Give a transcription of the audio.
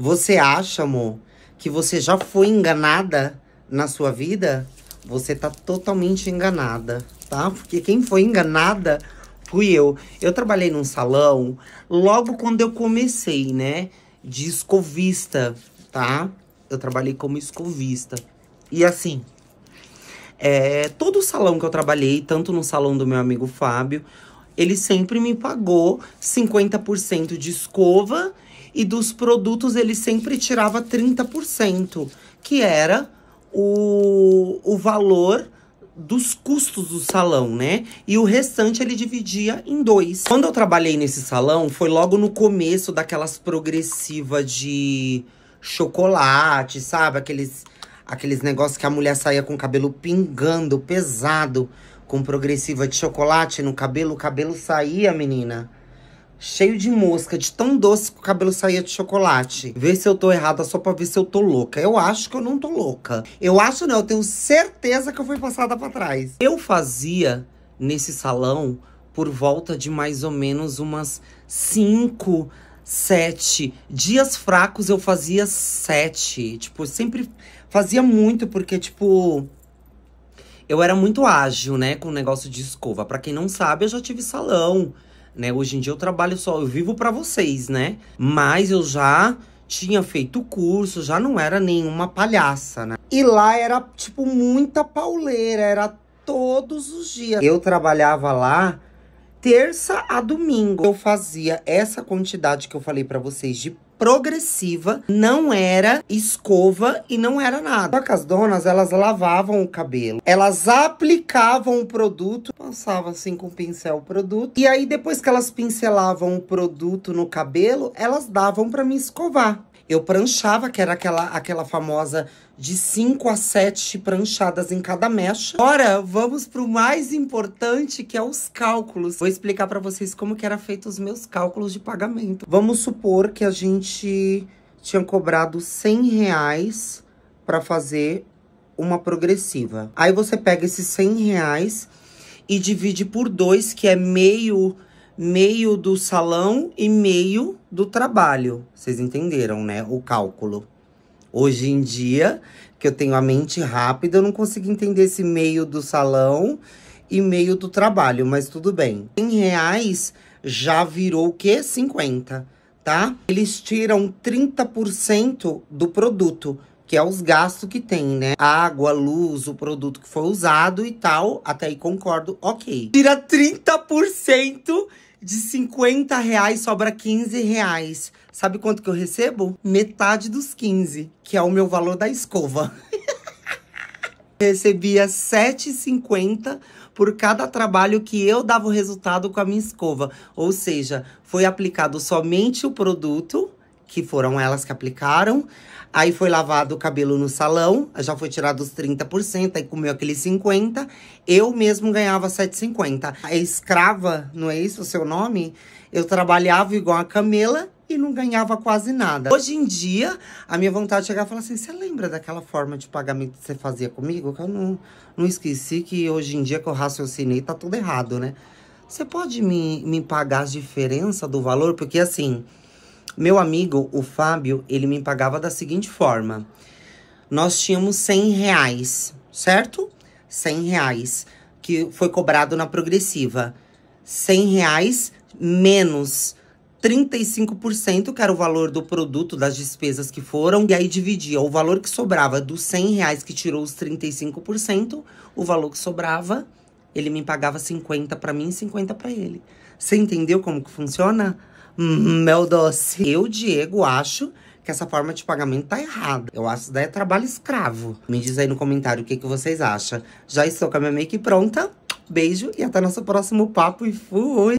Você acha, amor, que você já foi enganada na sua vida? Você tá totalmente enganada, tá? Porque quem foi enganada fui eu. Eu trabalhei num salão logo quando eu comecei, né? De escovista, tá? Eu trabalhei como escovista. E assim, é, todo salão que eu trabalhei, tanto no salão do meu amigo Fábio, ele sempre me pagou 50% de escova e dos produtos ele sempre tirava 30%, que era o, o valor dos custos do salão, né? E o restante ele dividia em dois. Quando eu trabalhei nesse salão, foi logo no começo daquelas progressivas de chocolate, sabe? Aqueles, aqueles negócios que a mulher saía com o cabelo pingando, pesado com progressiva de chocolate no cabelo, o cabelo saía, menina. Cheio de mosca, de tão doce que o cabelo saía de chocolate. Ver se eu tô errada só pra ver se eu tô louca. Eu acho que eu não tô louca. Eu acho não, eu tenho certeza que eu fui passada pra trás. Eu fazia nesse salão por volta de mais ou menos umas cinco, sete. Dias fracos eu fazia sete. Tipo, sempre fazia muito, porque, tipo, eu era muito ágil, né, com o negócio de escova. Para quem não sabe, eu já tive salão, né? Hoje em dia eu trabalho só, eu vivo para vocês, né? Mas eu já tinha feito curso, já não era nenhuma palhaça, né? E lá era tipo muita pauleira, era todos os dias. Eu trabalhava lá terça a domingo. Eu fazia essa quantidade que eu falei para vocês de progressiva, não era escova e não era nada. Só que as donas, elas lavavam o cabelo, elas aplicavam o produto, passava assim com o pincel o produto, e aí depois que elas pincelavam o produto no cabelo, elas davam para me escovar. Eu pranchava, que era aquela, aquela famosa de 5 a 7 pranchadas em cada mecha. Agora, vamos pro mais importante, que é os cálculos. Vou explicar para vocês como que era feito os meus cálculos de pagamento. Vamos supor que a gente tinha cobrado 100 reais para fazer uma progressiva. Aí você pega esses 100 reais e divide por dois, que é meio meio do salão e meio do trabalho. Vocês entenderam, né? O cálculo. Hoje em dia, que eu tenho a mente rápida, eu não consigo entender esse meio do salão e meio do trabalho, mas tudo bem. Em reais já virou o quê? 50, tá? Eles tiram 30% do produto, que é os gastos que tem, né? Água, luz, o produto que foi usado e tal. Até aí concordo, ok. Tira 30% de 50 reais sobra 15 reais. Sabe quanto que eu recebo? Metade dos 15, que é o meu valor da escova. Recebia 7,50 por cada trabalho que eu dava o resultado com a minha escova. Ou seja, foi aplicado somente o produto que foram elas que aplicaram. Aí foi lavado o cabelo no salão, já foi tirado os 30%, aí comeu aqueles 50%. Eu mesmo ganhava 7,50. A escrava, não é isso o seu nome? Eu trabalhava igual a Camila e não ganhava quase nada. Hoje em dia, a minha vontade chegar e falar assim, você lembra daquela forma de pagamento que você fazia comigo? Que eu não, não esqueci que hoje em dia que eu raciocinei, tá tudo errado, né? Você pode me, me pagar a diferença do valor? Porque assim... Meu amigo, o Fábio, ele me pagava da seguinte forma. Nós tínhamos 100 reais, certo? 100 reais, que foi cobrado na progressiva. 100 reais menos 35%, que era o valor do produto, das despesas que foram, e aí dividia o valor que sobrava dos 100 reais que tirou os 35%, o valor que sobrava, ele me pagava 50 para mim e 50 para ele. Você entendeu como que funciona? Uhum, mel doce. Eu, Diego, acho que essa forma de pagamento tá errada. Eu acho que isso daí é trabalho escravo. Me diz aí no comentário o que, que vocês acham. Já estou com a minha make pronta. Beijo e até nosso próximo papo e fui!